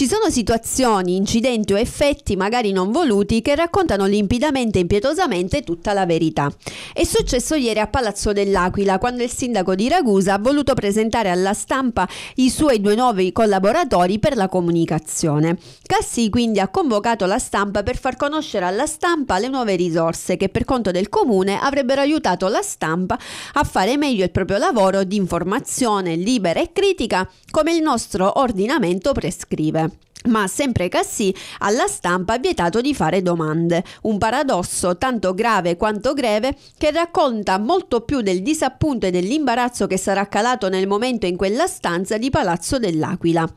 Ci sono situazioni, incidenti o effetti magari non voluti che raccontano limpidamente e impietosamente tutta la verità. È successo ieri a Palazzo dell'Aquila quando il sindaco di Ragusa ha voluto presentare alla stampa i suoi due nuovi collaboratori per la comunicazione. Cassi quindi ha convocato la stampa per far conoscere alla stampa le nuove risorse che per conto del comune avrebbero aiutato la stampa a fare meglio il proprio lavoro di informazione libera e critica come il nostro ordinamento prescrive. Ma sempre Cassì alla stampa ha vietato di fare domande, un paradosso tanto grave quanto greve che racconta molto più del disappunto e dell'imbarazzo che sarà calato nel momento in quella stanza di Palazzo dell'Aquila.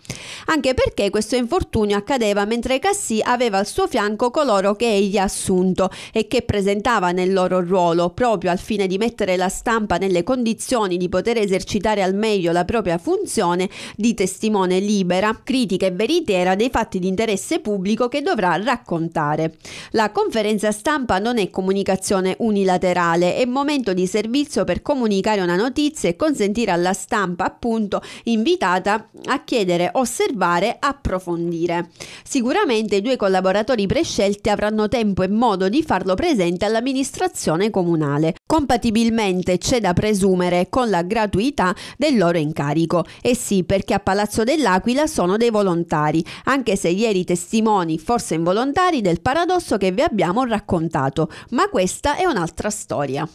Anche perché questo infortunio accadeva mentre Cassì aveva al suo fianco coloro che egli ha assunto e che presentava nel loro ruolo proprio al fine di mettere la stampa nelle condizioni di poter esercitare al meglio la propria funzione di testimone libera, critica e veritiera causa dei fatti di interesse pubblico che dovrà raccontare. La conferenza stampa non è comunicazione unilaterale, è momento di servizio per comunicare una notizia e consentire alla stampa, appunto, invitata a chiedere, osservare, approfondire. Sicuramente i due collaboratori prescelti avranno tempo e modo di farlo presente all'amministrazione comunale. Compatibilmente c'è da presumere con la gratuità del loro incarico. E eh sì, perché a Palazzo dell'Aquila sono dei volontari anche se ieri testimoni, forse involontari, del paradosso che vi abbiamo raccontato, ma questa è un'altra storia.